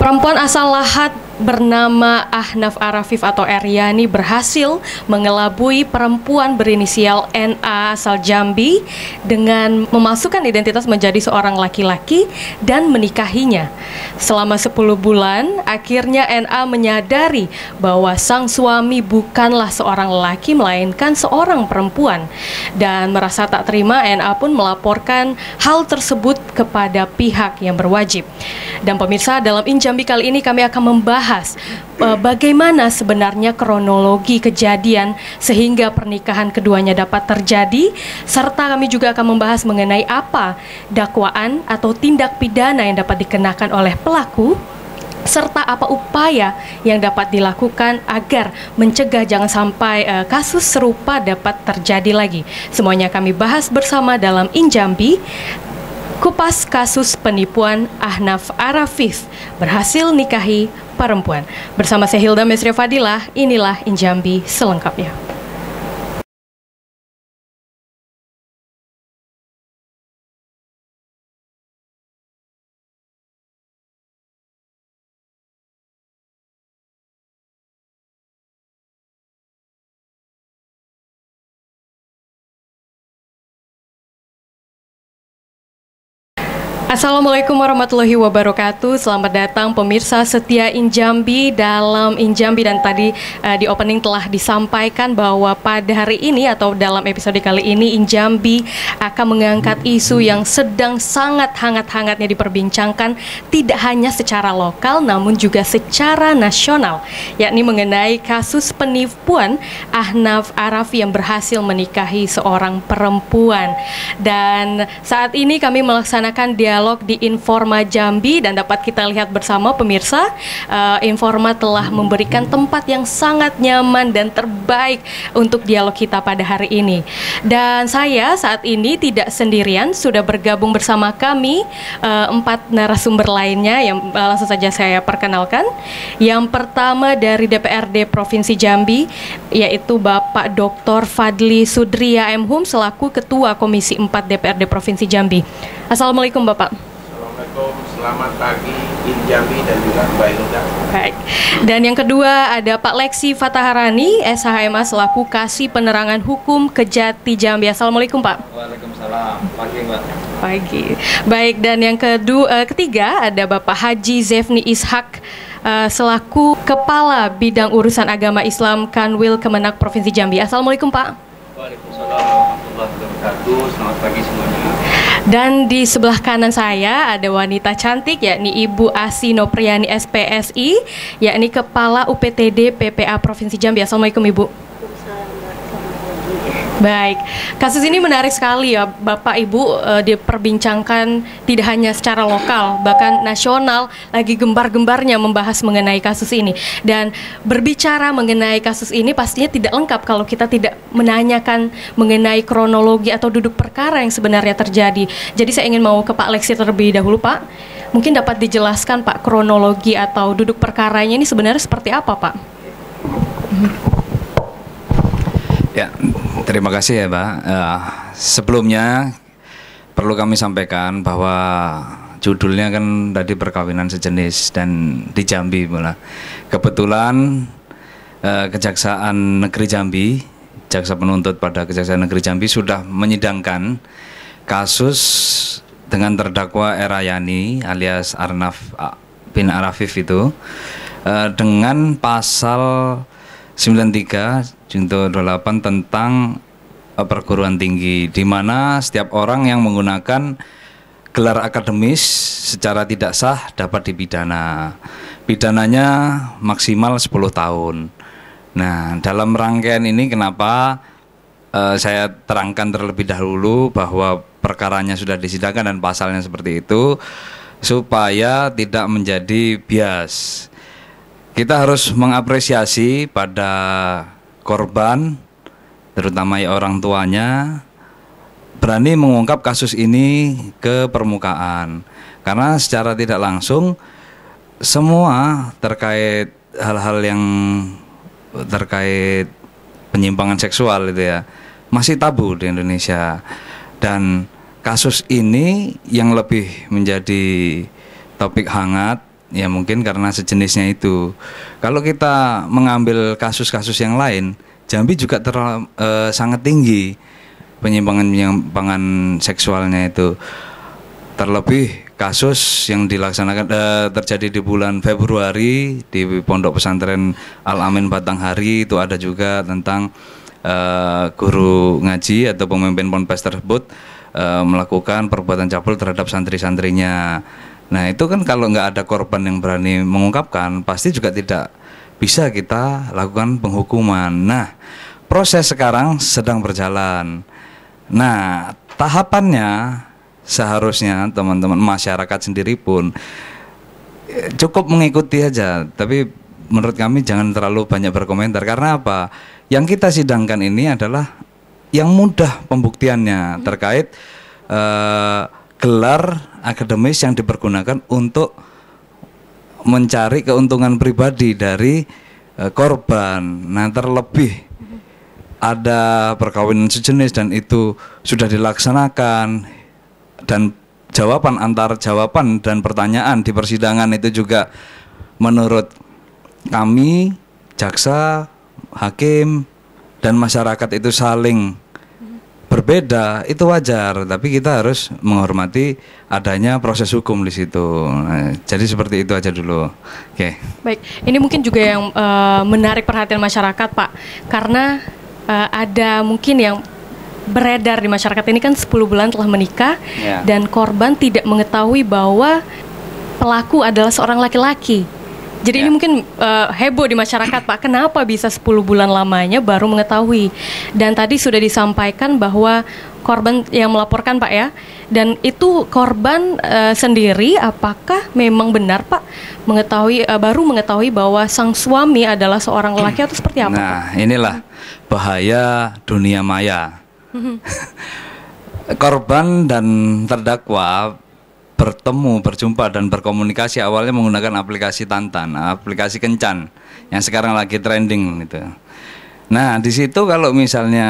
Perempuan asal Lahat bernama Ahnaf Arafif atau Eriani berhasil mengelabui perempuan berinisial NA asal Jambi dengan memasukkan identitas menjadi seorang laki-laki dan menikahinya. Selama 10 bulan, akhirnya NA menyadari bahwa sang suami bukanlah seorang laki melainkan seorang perempuan dan merasa tak terima NA pun melaporkan hal tersebut kepada pihak yang berwajib. Dan pemirsa, dalam Injambi kali ini kami akan membahas membahas eh, bagaimana sebenarnya kronologi kejadian sehingga pernikahan keduanya dapat terjadi serta kami juga akan membahas mengenai apa dakwaan atau tindak pidana yang dapat dikenakan oleh pelaku serta apa upaya yang dapat dilakukan agar mencegah jangan sampai uh, kasus serupa dapat terjadi lagi. Semuanya kami bahas bersama dalam Injambi kupas kasus penipuan Ahnaf Arafif berhasil nikahi perempuan. Bersama saya Hilda Mesri Fadilah, inilah Injambi selengkapnya. Assalamualaikum warahmatullahi wabarakatuh. Selamat datang pemirsa setia Injambi dalam Injambi dan tadi uh, di opening telah disampaikan bahwa pada hari ini atau dalam episode kali ini Injambi akan mengangkat isu yang sedang sangat hangat-hangatnya diperbincangkan tidak hanya secara lokal namun juga secara nasional yakni mengenai kasus penipuan Ahnaf Arafi yang berhasil menikahi seorang perempuan. Dan saat ini kami melaksanakan dialog dialog di Informa Jambi dan dapat kita lihat bersama pemirsa uh, Informa telah memberikan tempat yang sangat nyaman dan terbaik untuk dialog kita pada hari ini. Dan saya saat ini tidak sendirian, sudah bergabung bersama kami uh, empat narasumber lainnya yang uh, langsung saja saya perkenalkan. Yang pertama dari DPRD Provinsi Jambi yaitu Bapak Dr. Fadli Sudria M. Hum selaku Ketua Komisi 4 DPRD Provinsi Jambi. Assalamualaikum Bapak. Assalamualaikum, selamat pagi Injami dan juga Mbak Ilda. Baik. Dan yang kedua ada Pak Lexi Fataharani, SHMA selaku Kasih Penerangan Hukum Kejati Jambi. Assalamualaikum Pak. Waalaikumsalam, pagi Mbak. Pagi. Baik, dan yang kedua, eh, ketiga ada Bapak Haji Zefni Ishak, eh, selaku Kepala Bidang Urusan Agama Islam Kanwil Kemenak Provinsi Jambi. Assalamualaikum Pak. Waalaikumsalam warahmatullahi wabarakatuh. Selamat pagi semuanya. Dan di sebelah kanan saya ada wanita cantik yakni Ibu Asino Priani SPSI yakni Kepala UPTD PPA Provinsi Jambi. Assalamualaikum Ibu. Baik, kasus ini menarik sekali ya, Bapak Ibu e, diperbincangkan tidak hanya secara lokal, bahkan nasional lagi gembar-gembarnya membahas mengenai kasus ini. Dan berbicara mengenai kasus ini pastinya tidak lengkap kalau kita tidak menanyakan mengenai kronologi atau duduk perkara yang sebenarnya terjadi. Jadi saya ingin mau ke Pak Lexi terlebih dahulu, Pak. Mungkin dapat dijelaskan Pak kronologi atau duduk perkaranya ini sebenarnya seperti apa, Pak? Mhm. Ya, terima kasih ya, Pak. Uh, sebelumnya perlu kami sampaikan bahwa judulnya kan tadi perkawinan sejenis dan di Jambi pula. Kebetulan uh, Kejaksaan Negeri Jambi, jaksa penuntut pada Kejaksaan Negeri Jambi sudah menyidangkan kasus dengan terdakwa Erayani alias Arnaf bin Arafif itu uh, dengan pasal 93 junto 28 tentang eh, perguruan tinggi di mana setiap orang yang menggunakan gelar akademis secara tidak sah dapat dipidana. Pidananya maksimal 10 tahun. Nah, dalam rangkaian ini kenapa uh, saya terangkan terlebih dahulu bahwa perkaranya sudah disidangkan dan pasalnya seperti itu supaya tidak menjadi bias kita harus mengapresiasi pada korban, terutama ya orang tuanya, berani mengungkap kasus ini ke permukaan. Karena secara tidak langsung semua terkait hal-hal yang terkait penyimpangan seksual itu ya masih tabu di Indonesia dan kasus ini yang lebih menjadi topik hangat ya mungkin karena sejenisnya itu. Kalau kita mengambil kasus-kasus yang lain, Jambi juga terlalu uh, sangat tinggi penyimpangan-penyimpangan seksualnya itu. Terlebih kasus yang dilaksanakan uh, terjadi di bulan Februari di Pondok Pesantren Al Amin Batanghari itu ada juga tentang uh, guru ngaji atau pemimpin ponpes tersebut uh, melakukan perbuatan cabul terhadap santri-santrinya Nah itu kan kalau nggak ada korban yang berani mengungkapkan, pasti juga tidak bisa kita lakukan penghukuman. Nah proses sekarang sedang berjalan. Nah tahapannya seharusnya teman-teman masyarakat sendiri pun eh, cukup mengikuti aja. Tapi menurut kami jangan terlalu banyak berkomentar karena apa? Yang kita sidangkan ini adalah yang mudah pembuktiannya terkait uh, gelar akademis yang dipergunakan untuk mencari keuntungan pribadi dari uh, korban. Nah, terlebih ada perkawinan sejenis dan itu sudah dilaksanakan dan jawaban antar jawaban dan pertanyaan di persidangan itu juga menurut kami jaksa, hakim dan masyarakat itu saling berbeda itu wajar, tapi kita harus menghormati adanya proses hukum di situ. Nah, jadi seperti itu aja dulu. Oke. Okay. Baik, ini mungkin juga yang uh, menarik perhatian masyarakat, Pak, karena uh, ada mungkin yang beredar di masyarakat ini kan 10 bulan telah menikah yeah. dan korban tidak mengetahui bahwa pelaku adalah seorang laki-laki jadi ya. ini mungkin uh, heboh di masyarakat Pak. Kenapa bisa 10 bulan lamanya baru mengetahui? Dan tadi sudah disampaikan bahwa korban yang melaporkan Pak ya. Dan itu korban uh, sendiri apakah memang benar Pak mengetahui uh, baru mengetahui bahwa sang suami adalah seorang lelaki atau seperti apa? Nah, Pak? inilah bahaya dunia maya. Mhm. korban dan terdakwa bertemu, berjumpa dan berkomunikasi awalnya menggunakan aplikasi Tantan, aplikasi Kencan yang sekarang lagi trending gitu. Nah, di situ kalau misalnya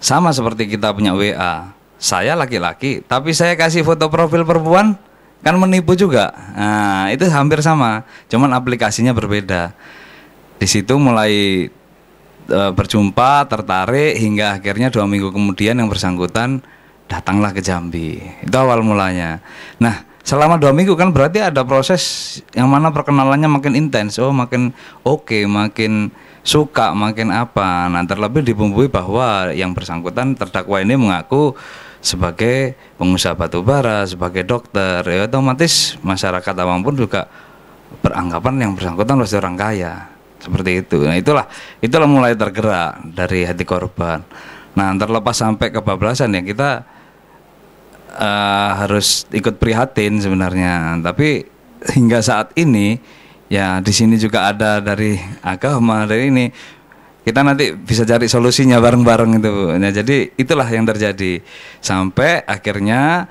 sama seperti kita punya WA, saya laki-laki tapi saya kasih foto profil perempuan kan menipu juga. Nah, itu hampir sama, cuman aplikasinya berbeda. Di situ mulai e, berjumpa, tertarik hingga akhirnya dua minggu kemudian yang bersangkutan datanglah ke Jambi. Itu awal mulanya. Nah, selama dua minggu kan berarti ada proses yang mana perkenalannya makin intens. Oh, makin oke, okay, makin suka, makin apa. Nah, terlebih dibumbui bahwa yang bersangkutan terdakwa ini mengaku sebagai pengusaha batu bara, sebagai dokter, ya otomatis masyarakat awam pun juga beranggapan yang bersangkutan pasti orang kaya. Seperti itu. Nah, itulah itulah mulai tergerak dari hati korban. Nah, terlepas sampai kebablasan yang kita uh, harus ikut prihatin sebenarnya. Tapi hingga saat ini ya di sini juga ada dari agama dari ini kita nanti bisa cari solusinya bareng-bareng itu. Nah, jadi itulah yang terjadi sampai akhirnya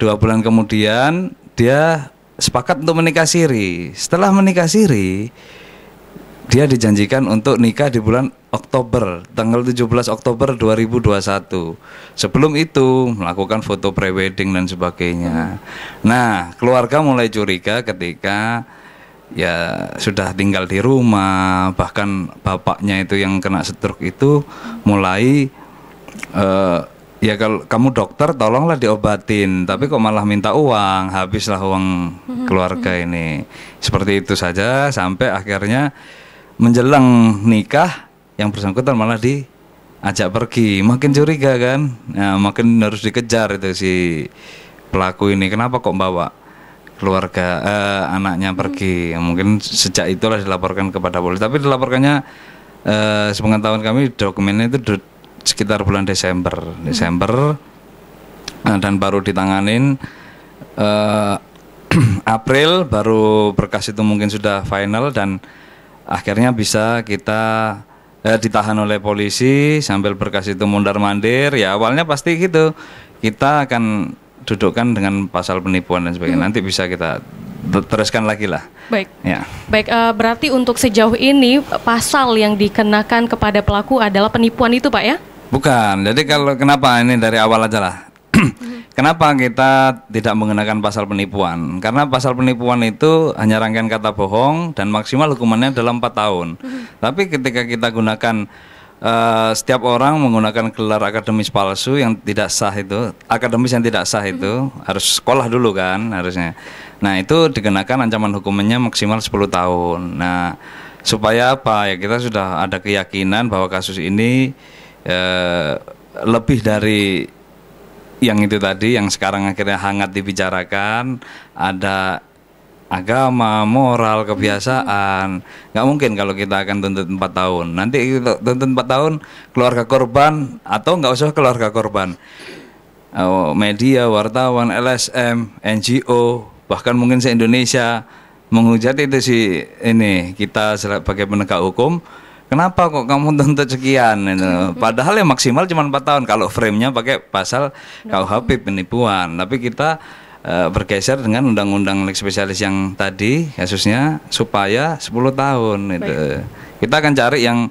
dua bulan kemudian dia sepakat untuk menikah siri. Setelah menikah siri, dia dijanjikan untuk nikah di bulan Oktober, tanggal 17 Oktober 2021. Sebelum itu melakukan foto prewedding dan sebagainya. Nah, keluarga mulai curiga ketika ya sudah tinggal di rumah, bahkan bapaknya itu yang kena stroke itu mulai uh, ya kalau kamu dokter tolonglah diobatin tapi kok malah minta uang habislah uang mm-hmm. keluarga mm-hmm. ini seperti itu saja sampai akhirnya menjelang nikah yang bersangkutan malah diajak pergi makin curiga kan ya, makin harus dikejar itu si pelaku ini kenapa kok bawa keluarga eh, anaknya hmm. pergi mungkin sejak itulah dilaporkan kepada polisi tapi dilaporkannya eh, sepengetahuan kami dokumennya itu sekitar bulan Desember hmm. Desember eh, dan baru ditanganin eh, April baru berkas itu mungkin sudah final dan akhirnya bisa kita eh, ditahan oleh polisi sambil berkas itu mundar mandir ya awalnya pasti gitu kita akan dudukkan dengan pasal penipuan dan sebagainya hmm. nanti bisa kita teruskan lagi lah. Baik. Ya. Baik. Uh, berarti untuk sejauh ini pasal yang dikenakan kepada pelaku adalah penipuan itu, Pak ya? Bukan. Jadi kalau kenapa ini dari awal aja lah. Kenapa kita tidak mengenakan pasal penipuan? Karena pasal penipuan itu hanya rangkaian kata bohong dan maksimal hukumannya dalam 4 tahun. Mm-hmm. Tapi ketika kita gunakan Uh, setiap orang menggunakan gelar akademis palsu yang tidak sah itu, akademis yang tidak sah itu mm-hmm. harus sekolah dulu kan harusnya. Nah, itu dikenakan ancaman hukumannya maksimal 10 tahun. Nah, supaya apa? Ya kita sudah ada keyakinan bahwa kasus ini uh, lebih dari yang itu tadi yang sekarang akhirnya hangat dibicarakan ada agama, moral, kebiasaan. Nggak mungkin kalau kita akan tuntut empat tahun. Nanti tuntut empat tahun keluarga korban atau nggak usah keluarga korban. Oh, media, wartawan, LSM, NGO, bahkan mungkin se-Indonesia menghujat itu si ini kita sebagai penegak hukum kenapa kok kamu tuntut sekian gitu. padahal yang maksimal cuma 4 tahun kalau framenya pakai pasal KUHP penipuan tapi kita eh, bergeser dengan undang-undang leks spesialis yang tadi kasusnya supaya 10 tahun gitu. kita akan cari yang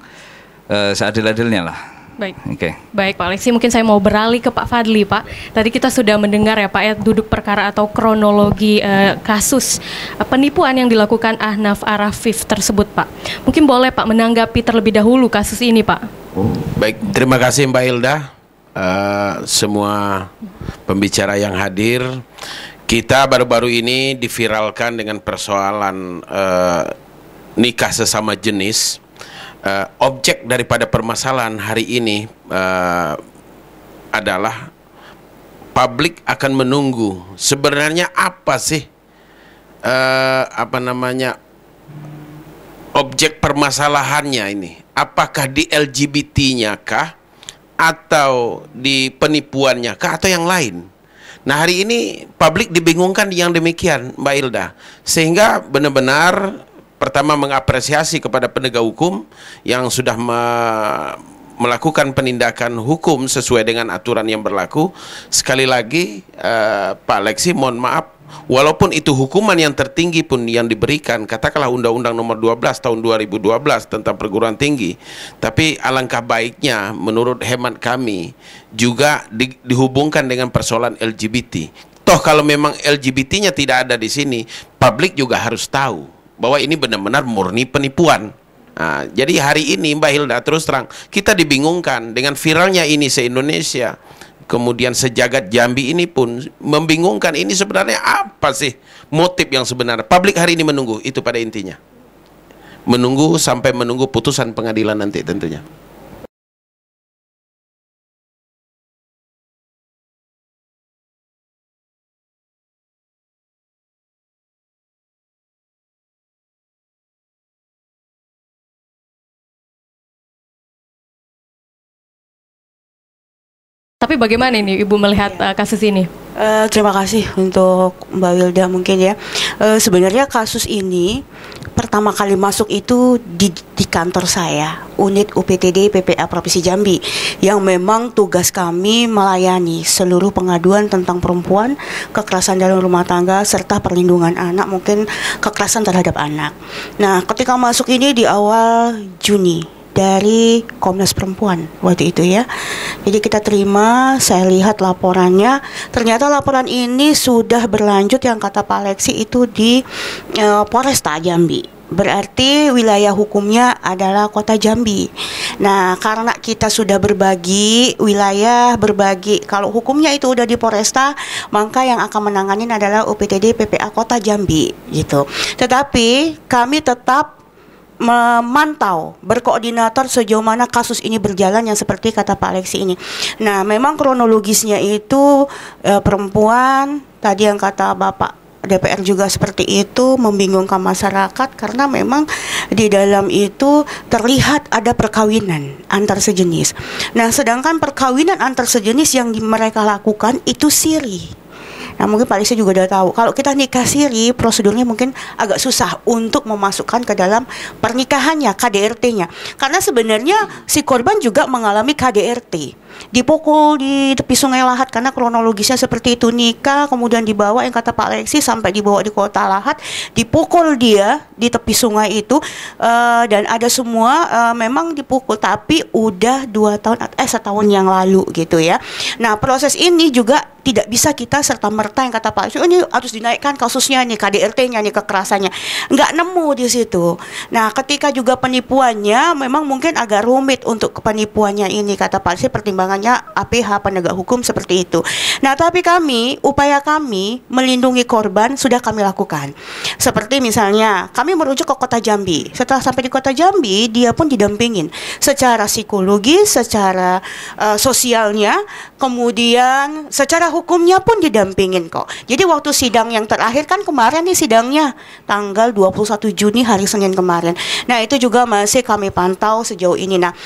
uh, seadil-adilnya lah Baik. Okay. Baik Pak Alexi, mungkin saya mau beralih ke Pak Fadli Pak. Tadi kita sudah mendengar ya Pak ya duduk perkara atau kronologi eh, kasus eh, penipuan yang dilakukan Ahnaf Arafif tersebut Pak. Mungkin boleh Pak menanggapi terlebih dahulu kasus ini Pak. Oh, baik, terima kasih Mbak Hilda. Uh, semua pembicara yang hadir, kita baru-baru ini diviralkan dengan persoalan uh, nikah sesama jenis uh, objek daripada permasalahan hari ini uh, adalah publik akan menunggu sebenarnya apa sih uh, apa namanya objek permasalahannya ini apakah di LGBT-nya kah atau di penipuannya kah atau yang lain Nah hari ini publik dibingungkan yang demikian Mbak Ilda Sehingga benar-benar pertama mengapresiasi kepada penegak hukum yang sudah me melakukan penindakan hukum sesuai dengan aturan yang berlaku. Sekali lagi uh, Pak Lexi mohon maaf walaupun itu hukuman yang tertinggi pun yang diberikan katakanlah undang-undang nomor 12 tahun 2012 tentang perguruan tinggi tapi alangkah baiknya menurut hemat kami juga di, dihubungkan dengan persoalan LGBT toh kalau memang LGBT-nya tidak ada di sini publik juga harus tahu bahwa ini benar-benar murni penipuan. Nah, jadi hari ini Mbak Hilda terus terang kita dibingungkan dengan viralnya ini se-Indonesia. Kemudian sejagat Jambi ini pun membingungkan ini sebenarnya apa sih motif yang sebenarnya. Publik hari ini menunggu itu pada intinya. Menunggu sampai menunggu putusan pengadilan nanti tentunya. Tapi bagaimana ini Ibu melihat uh, kasus ini? Uh, terima kasih untuk Mbak Wilda mungkin ya. Uh, sebenarnya kasus ini pertama kali masuk itu di, di kantor saya, unit UPTD PPA Provinsi Jambi, yang memang tugas kami melayani seluruh pengaduan tentang perempuan, kekerasan dalam rumah tangga, serta perlindungan anak, mungkin kekerasan terhadap anak. Nah, ketika masuk ini di awal Juni dari Komnas Perempuan waktu itu ya. Jadi kita terima, saya lihat laporannya. Ternyata laporan ini sudah berlanjut yang kata Pak Alexi itu di e, Polresta Jambi. Berarti wilayah hukumnya adalah Kota Jambi. Nah, karena kita sudah berbagi wilayah, berbagi kalau hukumnya itu udah di Polresta, maka yang akan menanganin adalah UPTD PPA Kota Jambi gitu. Tetapi kami tetap memantau, berkoordinator sejauh mana kasus ini berjalan yang seperti kata Pak Alexi ini. Nah, memang kronologisnya itu e, perempuan tadi yang kata Bapak DPR juga seperti itu membingungkan masyarakat karena memang di dalam itu terlihat ada perkawinan antar sejenis. Nah, sedangkan perkawinan antar sejenis yang mereka lakukan itu siri Nah mungkin Pak Lisa juga udah tahu. Kalau kita nikah siri, prosedurnya mungkin agak susah untuk memasukkan ke dalam pernikahannya, KDRT-nya. Karena sebenarnya si korban juga mengalami KDRT. Dipukul di tepi sungai Lahat karena kronologisnya seperti itu nikah, kemudian dibawa yang kata Pak Lexi sampai dibawa di kota Lahat, dipukul dia di tepi sungai itu uh, dan ada semua uh, memang dipukul tapi udah dua tahun eh setahun yang lalu gitu ya. Nah proses ini juga tidak bisa kita serta merta yang kata Pak oh, ini harus dinaikkan kasusnya nih KDRT-nya nih kekerasannya nggak nemu di situ nah ketika juga penipuannya memang mungkin agak rumit untuk penipuannya ini kata Pak pertimbangannya APH penegak hukum seperti itu nah tapi kami upaya kami melindungi korban sudah kami lakukan seperti misalnya kami merujuk ke kota Jambi setelah sampai di kota Jambi dia pun didampingin secara psikologis secara uh, sosialnya kemudian secara hukumnya pun didampingin kok. Jadi waktu sidang yang terakhir kan kemarin nih sidangnya tanggal 21 Juni hari Senin kemarin. Nah, itu juga masih kami pantau sejauh ini. Nah,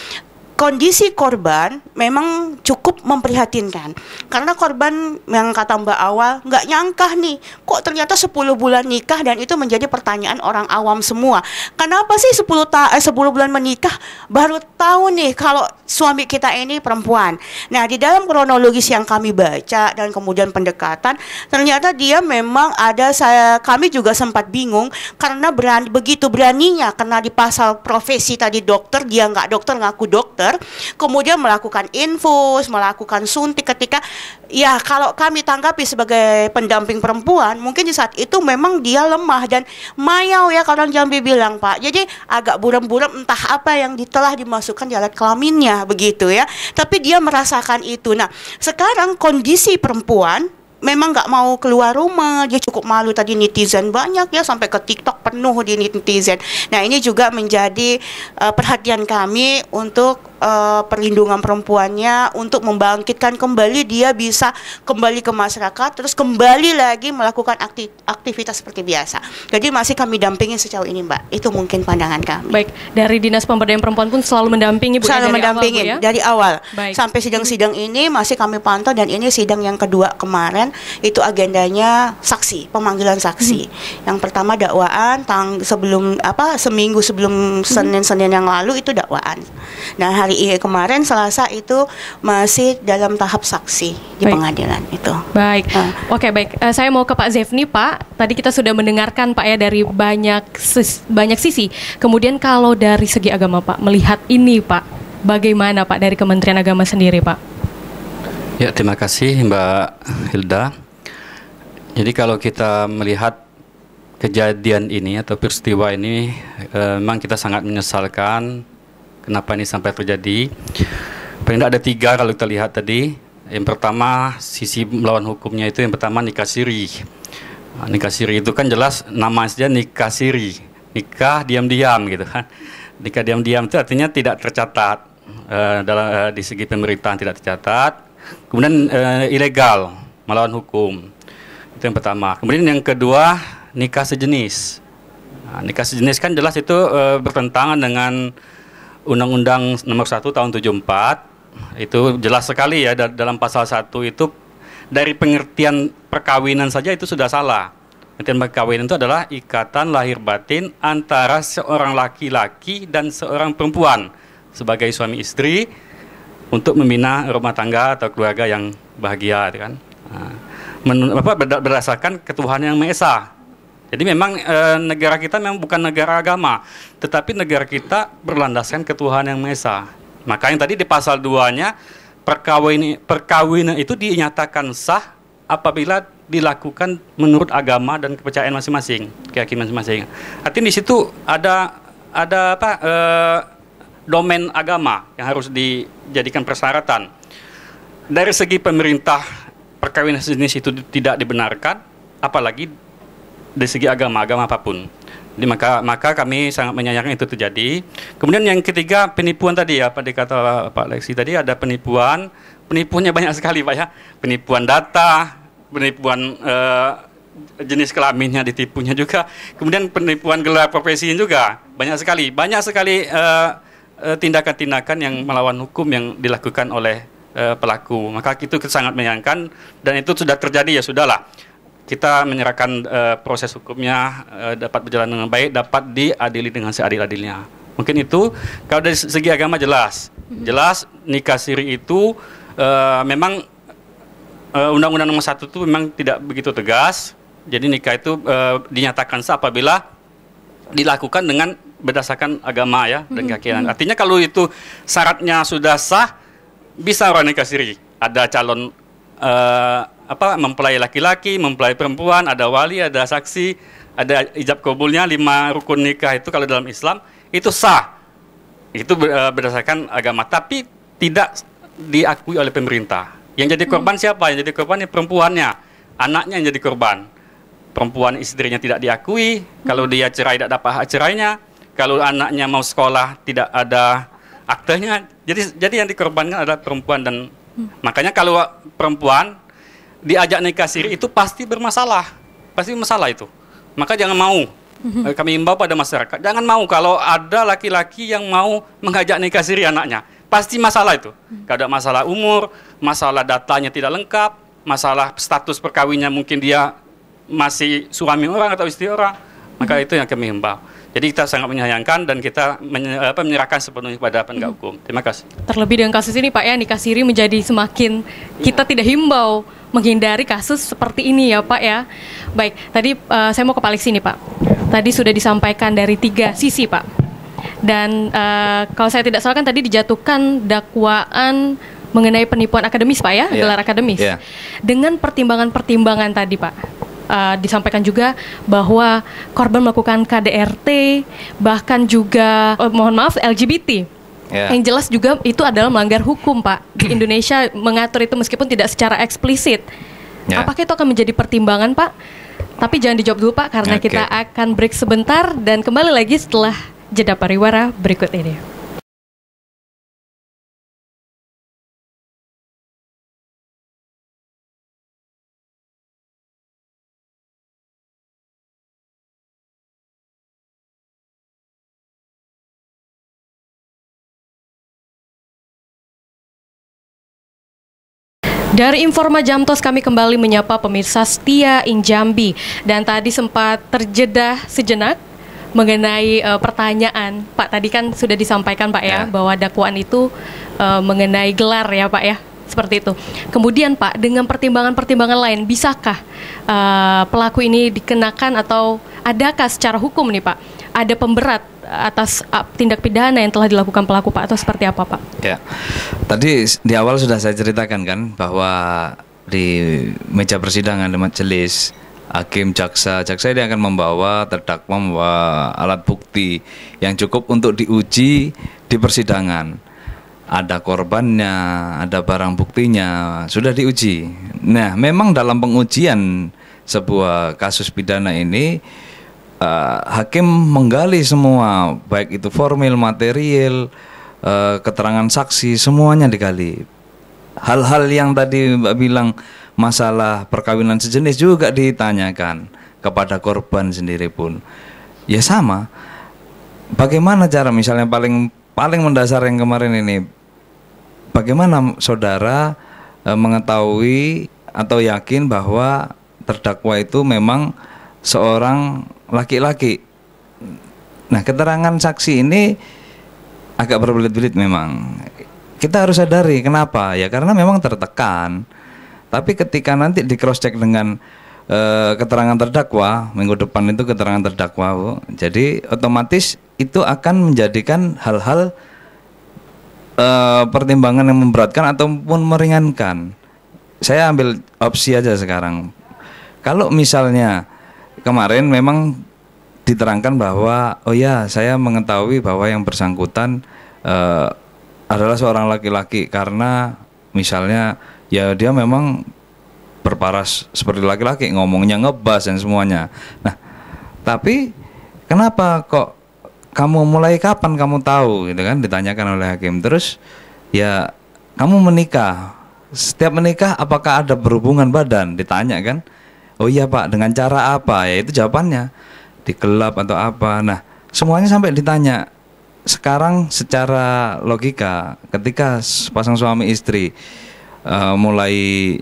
kondisi korban memang cukup memprihatinkan karena korban yang kata Mbak awal nggak nyangka nih kok ternyata 10 bulan nikah dan itu menjadi pertanyaan orang awam semua kenapa sih 10 ta eh, 10 bulan menikah baru tahu nih kalau suami kita ini perempuan nah di dalam kronologis yang kami baca dan kemudian pendekatan ternyata dia memang ada saya kami juga sempat bingung karena berani begitu beraninya karena di pasal profesi tadi dokter dia nggak dokter ngaku dokter dokter, kemudian melakukan infus, melakukan suntik ketika ya kalau kami tanggapi sebagai pendamping perempuan, mungkin di saat itu memang dia lemah dan mayau ya kalau Jambi bilang Pak. Jadi agak buram-buram entah apa yang telah dimasukkan di alat kelaminnya begitu ya. Tapi dia merasakan itu. Nah, sekarang kondisi perempuan memang nggak mau keluar rumah dia cukup malu tadi netizen banyak ya sampai ke TikTok penuh di netizen nah ini juga menjadi uh, perhatian kami untuk uh, perlindungan perempuannya untuk membangkitkan kembali dia bisa kembali ke masyarakat terus kembali lagi melakukan aktif, aktivitas seperti biasa. Jadi masih kami dampingi sejauh ini, Mbak. Itu mungkin pandangan kami. Baik, dari Dinas Pemberdayaan Perempuan pun selalu mendampingi Bu ya, selalu dari mendampingi awal, Bu, ya? dari awal. Baik. Sampai sidang-sidang ini masih kami pantau dan ini sidang yang kedua kemarin itu agendanya saksi, pemanggilan saksi. Hmm. Yang pertama dakwaan tang sebelum apa seminggu sebelum hmm. Senin-Senin yang lalu itu dakwaan. Nah, hari kemarin Selasa itu masih dalam tahap saksi di baik. pengadilan itu. Baik. Uh. Oke, baik. Uh, saya mau ke Pak Zefni, Pak. Tadi kita sudah mendengarkan Pak ya dari banyak sis, banyak sisi. Kemudian kalau dari segi agama, Pak, melihat ini, Pak, bagaimana Pak dari Kementerian Agama sendiri, Pak? Ya, terima kasih Mbak Hilda. Jadi kalau kita melihat kejadian ini atau peristiwa ini eh, memang kita sangat menyesalkan Kenapa ini sampai terjadi? Paling ada tiga kalau kita lihat tadi. Yang pertama sisi melawan hukumnya itu yang pertama nikah siri. Ah, nikah siri itu kan jelas nama saja nikah siri. Nikah diam-diam gitu kan. Nikah diam-diam itu artinya tidak tercatat uh, dalam uh, di segi pemerintahan tidak tercatat. Kemudian uh, ilegal melawan hukum. Itu yang pertama. Kemudian yang kedua nikah sejenis. Nah, nikah sejenis kan jelas itu e, bertentangan dengan Undang-Undang Nomor 1 Tahun 74 itu jelas sekali ya dalam pasal 1 itu dari pengertian perkawinan saja itu sudah salah. Pengertian perkawinan itu adalah ikatan lahir batin antara seorang laki-laki dan seorang perempuan sebagai suami istri untuk membina rumah tangga atau keluarga yang bahagia, gitu kan? Nah, berdasarkan ketuhanan yang Maha Esa jadi memang e, negara kita memang bukan negara agama, tetapi negara kita berlandaskan ketuhanan yang Esa. Makanya tadi di pasal 2-nya perkawinan perkawinan itu dinyatakan sah apabila dilakukan menurut agama dan kepercayaan masing-masing, keyakinan masing-masing. Artinya di situ ada ada apa e, domain agama yang harus dijadikan persyaratan. Dari segi pemerintah perkawinan sejenis itu tidak dibenarkan, apalagi dari segi agama, agama apapun. Jadi maka maka kami sangat menyayangkan itu terjadi. Kemudian yang ketiga penipuan tadi ya, Pak dikata Pak Lexi tadi ada penipuan, penipuannya banyak sekali Pak ya. Penipuan data, penipuan uh, jenis kelaminnya ditipunya juga. Kemudian penipuan gelar profesi juga banyak sekali, banyak sekali tindakan eh, eh, tindakan-tindakan yang melawan hukum yang dilakukan oleh uh, pelaku. Maka itu sangat menyayangkan dan itu sudah terjadi ya sudahlah kita menyerahkan uh, proses hukumnya uh, dapat berjalan dengan baik, dapat diadili dengan seadil-adilnya. Mungkin itu kalau dari segi agama jelas. Mhm. Jelas nikah siri itu uh, memang uh, undang-undang nomor satu itu memang tidak begitu tegas. Jadi nikah itu uh, dinyatakan sah apabila dilakukan dengan berdasarkan agama ya dan mhm. keyakinan. Mhm. Artinya kalau itu syaratnya sudah sah bisa orang nikah siri. Ada calon uh, apa mempelai laki-laki, mempelai perempuan, ada wali, ada saksi, ada ijab kabulnya lima rukun nikah itu kalau dalam Islam itu sah. Itu eh, berdasarkan agama, tapi tidak diakui oleh pemerintah. Yang jadi korban hmm. siapa? Yang jadi korban ya perempuannya, anaknya yang jadi korban. Perempuan istrinya tidak diakui, kalau hmm. dia cerai tidak dapat hak cerainya, kalau anaknya mau sekolah tidak ada aktenya. Jadi jadi yang dikorbankan adalah perempuan dan hmm. makanya kalau perempuan diajak nikah siri itu pasti bermasalah. Pasti masalah itu. Maka jangan mau. Mhm. Kami imbau pada masyarakat, jangan mau kalau ada laki-laki yang mau mengajak nikah siri anaknya. Pasti masalah itu. Mhm. ada masalah umur, masalah datanya tidak lengkap, masalah status perkawinnya mungkin dia masih suami orang atau istri orang. Maka mhm. itu yang kami himbau. Jadi kita sangat menyayangkan dan kita menyerahkan sepenuhnya kepada penegak mm-hmm. hukum. Terima kasih. Terlebih dengan kasus ini Pak ya, nikah siri menjadi semakin ya. kita iya. tidak himbau menghindari kasus seperti ini ya Pak ya. Baik, tadi uh, saya mau ke Pak sini Pak. Tadi sudah disampaikan dari tiga sisi Pak. Dan uh, kalau saya tidak salah kan tadi dijatuhkan dakwaan mengenai penipuan akademis Pak ya, ya. gelar akademis. Ya. Dengan pertimbangan-pertimbangan tadi Pak uh, disampaikan juga bahwa korban melakukan KDRT bahkan juga oh, mohon maaf LGBT Yeah. Yang jelas juga itu adalah melanggar hukum, Pak. Di Indonesia mengatur itu meskipun tidak secara eksplisit. Yeah. Apakah itu akan menjadi pertimbangan, Pak? Tapi jangan dijawab dulu, Pak, karena okay. kita akan break sebentar dan kembali lagi setelah jeda pariwara berikut ini. Dari Informa Jamtos kami kembali menyapa pemirsa setia Injambi dan tadi sempat terjeda sejenak mengenai uh, pertanyaan Pak tadi kan sudah disampaikan Pak ya, ya. bahwa dakwaan itu uh, mengenai gelar ya Pak ya seperti itu. Kemudian Pak dengan pertimbangan-pertimbangan lain bisakah uh, pelaku ini dikenakan atau adakah secara hukum nih Pak ada pemberat atas ah, tindak pidana yang telah dilakukan pelaku Pak atau seperti apa Pak? Ya. Tadi di awal sudah saya ceritakan kan bahwa di meja persidangan di majelis hakim jaksa jaksa ini akan membawa terdakwa membawa alat bukti yang cukup untuk diuji di persidangan ada korbannya ada barang buktinya sudah diuji nah memang dalam pengujian sebuah kasus pidana ini uh, hakim menggali semua baik itu formil, material, uh, keterangan saksi semuanya digali. Hal-hal yang tadi Mbak bilang masalah perkawinan sejenis juga ditanyakan kepada korban sendiri pun. Ya sama. Bagaimana cara misalnya paling paling mendasar yang kemarin ini bagaimana saudara e, mengetahui atau yakin bahwa terdakwa itu memang seorang laki-laki. Nah, keterangan saksi ini agak berbelit-belit memang. Kita harus sadari kenapa? Ya karena memang tertekan. Tapi ketika nanti di cross check dengan uh, keterangan terdakwa, minggu depan itu keterangan terdakwa, Bu. Jadi otomatis itu akan menjadikan hal-hal uh, pertimbangan yang memberatkan ataupun meringankan. Saya ambil opsi aja sekarang. Kalau misalnya kemarin memang diterangkan bahwa oh ya saya mengetahui bahwa yang bersangkutan uh, adalah seorang laki-laki karena misalnya ya dia memang berparas seperti laki-laki ngomongnya ngebas dan semuanya. Nah, tapi kenapa kok kamu mulai kapan kamu tahu gitu kan ditanyakan oleh hakim terus ya kamu menikah setiap menikah apakah ada berhubungan badan ditanya kan Oh iya Pak, dengan cara apa? Ya itu jawabannya di gelap atau apa. Nah, semuanya sampai ditanya. Sekarang secara logika ketika pasang suami istri uh, mulai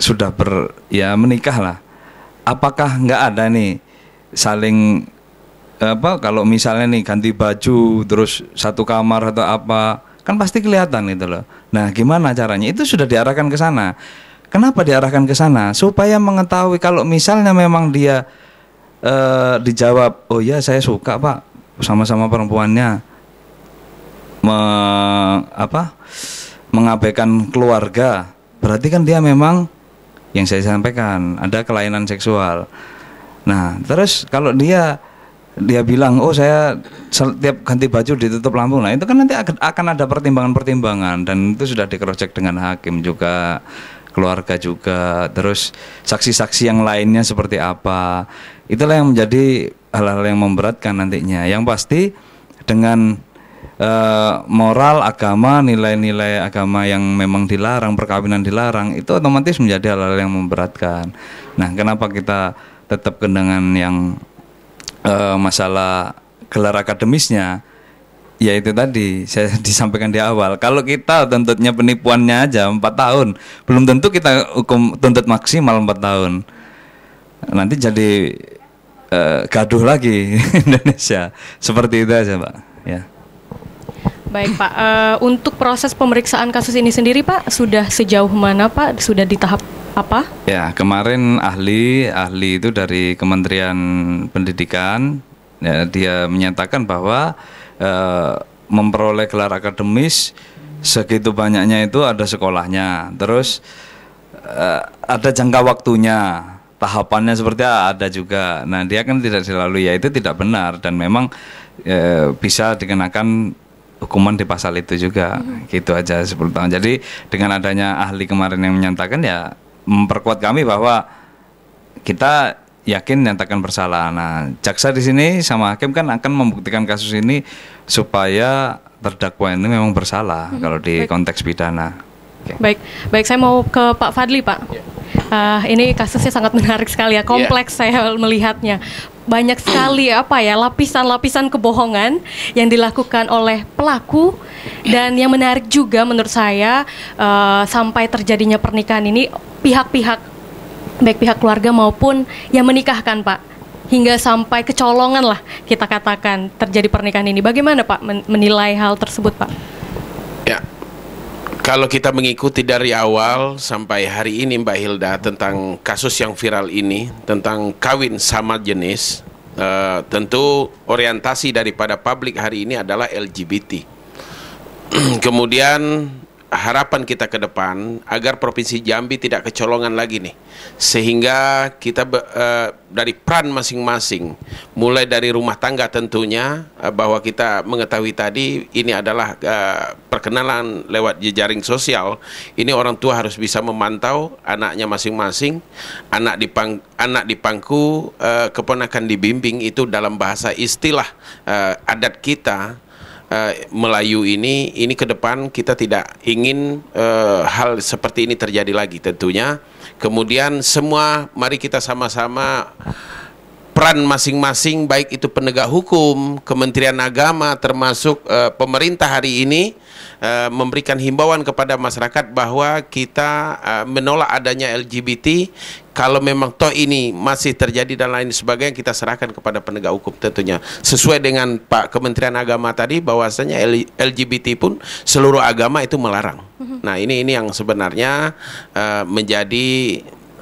sudah ber ya menikah lah. Apakah nggak ada nih saling apa kalau misalnya nih ganti baju terus satu kamar atau apa kan pasti kelihatan gitu loh. Nah, gimana caranya? Itu sudah diarahkan ke sana. Kenapa diarahkan ke sana? Supaya mengetahui kalau misalnya memang dia e, dijawab, "Oh ya, saya suka, Pak, sama-sama perempuannya." Me, apa? mengabaikan keluarga. Berarti kan dia memang yang saya sampaikan ada kelainan seksual. Nah, terus kalau dia dia bilang oh saya setiap ganti baju ditutup lampu nah itu kan nanti akan ada pertimbangan-pertimbangan dan itu sudah dikerocek dengan hakim juga keluarga juga terus saksi-saksi yang lainnya seperti apa itulah yang menjadi hal-hal yang memberatkan nantinya yang pasti dengan uh, moral agama nilai-nilai agama yang memang dilarang perkawinan dilarang itu otomatis menjadi hal-hal yang memberatkan nah kenapa kita tetap dengan yang uh, masalah gelar akademisnya Ya itu tadi saya disampaikan di awal. Kalau kita tuntutnya penipuannya aja empat tahun, belum tentu kita hukum tuntut maksimal empat tahun. Nanti jadi uh, gaduh lagi Indonesia. Seperti itu aja, Pak. Ya. Baik, Pak. Uh, untuk proses pemeriksaan kasus ini sendiri, Pak, sudah sejauh mana, Pak? Sudah di tahap apa? Ya, kemarin ahli ahli itu dari Kementerian Pendidikan ya, dia menyatakan bahwa Eh, memperoleh gelar akademis segitu banyaknya itu ada sekolahnya terus uh, ada jangka waktunya tahapannya seperti ada juga nah dia kan tidak selalu ya itu tidak benar dan memang e, bisa dikenakan hukuman di pasal itu juga hmm. gitu aja 10 tahun jadi dengan adanya ahli kemarin yang menyatakan ya memperkuat kami bahwa kita yakin nyatakan bersalah. Nah, jaksa di sini sama hakim kan akan membuktikan kasus ini supaya terdakwa ini memang bersalah hmm, kalau di baik. konteks pidana. Okay. Baik, baik saya mau ke Pak Fadli Pak. Yeah. Ya. Uh, ini kasusnya sangat menarik sekali ya, ya. kompleks yeah. saya melihatnya. Banyak sekali apa ya lapisan-lapisan kebohongan yang dilakukan oleh pelaku dan yang menarik juga menurut saya uh, sampai terjadinya pernikahan ini pihak-pihak baik pihak keluarga maupun yang menikahkan Pak hingga sampai kecolongan lah kita katakan terjadi pernikahan ini bagaimana Pak menilai hal tersebut Pak ya kalau kita mengikuti dari awal sampai hari ini Mbak Hilda tentang kasus yang viral ini tentang kawin sama jenis uh, tentu orientasi daripada publik hari ini adalah LGBT kemudian harapan kita ke depan agar provinsi Jambi tidak kecolongan lagi nih sehingga kita uh, dari peran masing-masing mulai dari rumah tangga tentunya uh, bahwa kita mengetahui tadi ini adalah uh, perkenalan lewat jejaring sosial ini orang tua harus bisa memantau anaknya masing-masing anak dipang anak dipangku uh, keponakan dibimbing itu dalam bahasa istilah uh, adat kita uh, Melayu ini ini ke depan kita tidak ingin uh, hal seperti ini terjadi lagi tentunya. Kemudian semua mari kita sama-sama peran masing-masing baik itu penegak hukum, Kementerian Agama termasuk e, pemerintah hari ini e, memberikan himbauan kepada masyarakat bahwa kita e, menolak adanya LGBT kalau memang toh ini masih terjadi dan lain sebagainya kita serahkan kepada penegak hukum tentunya sesuai dengan Pak Kementerian Agama tadi bahwasanya LGBT pun seluruh agama itu melarang. Mhm. Nah, ini ini yang sebenarnya e, menjadi